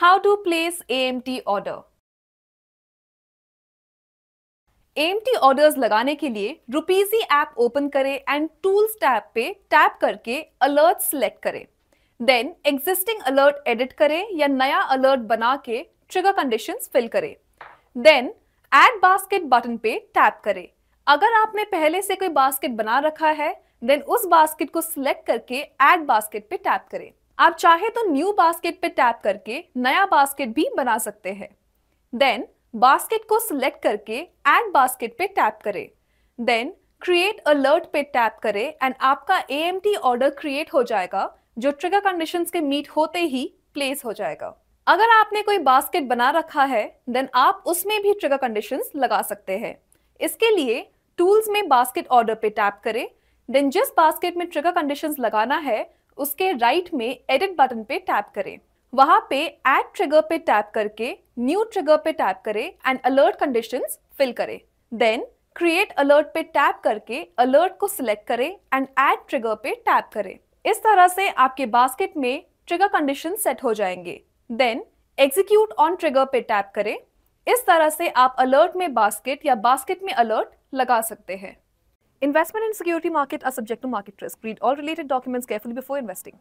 How to place AMT order AMT orders लगाने के लिए रुपीजी ऐप ओपन करें एंड टूल्स टैब पे टैप करके अलर्ट सिलेक्ट करें देन एग्जिस्टिंग अलर्ट एडिट करें या नया अलर्ट बना के ट्रिगर कंडीशन फिल करें देन ऐड बास्केट बटन पे टैप करें अगर आपने पहले से कोई बास्केट बना रखा है देन उस बास्केट को सिलेक्ट करके एड बास्केट पे टैप करें आप चाहे तो न्यू बास्केट पे टैप करके नया बास्केट भी बना सकते हैं देन बास्केट को सिलेक्ट करके एड बास्केट पे टैप करें देन क्रिएट अलर्ट पे टैप करें एंड आपका ए ऑर्डर क्रिएट हो जाएगा जो ट्रिगर कंडीशन के मीट होते ही प्लेस हो जाएगा अगर आपने कोई बास्केट बना रखा है देन आप उसमें भी ट्रिगर कंडीशन लगा सकते हैं इसके लिए टूल्स में बास्केट ऑर्डर पे टैप करें देन जिस बास्केट में ट्रिगर कंडीशन लगाना है उसके राइट में एडिट बटन पे टैप करें वहां पे एड ट्रिगर पे टैप करके न्यू ट्रिगर पे टैप करें एंड अलर्ट कंडीशन फिल करें देन क्रिएट अलर्ट पे टैप करके अलर्ट को सिलेक्ट करें एंड एड ट्रिगर पे टैप करें इस तरह से आपके बास्केट में ट्रिगर कंडीशन सेट हो जाएंगे देन एग्जीक्यूट ऑन ट्रिगर पे टैप करें इस तरह से आप अलर्ट में बास्केट या बास्केट में अलर्ट लगा सकते हैं Investment in security market are subject to market risk. Read all related documents carefully before investing.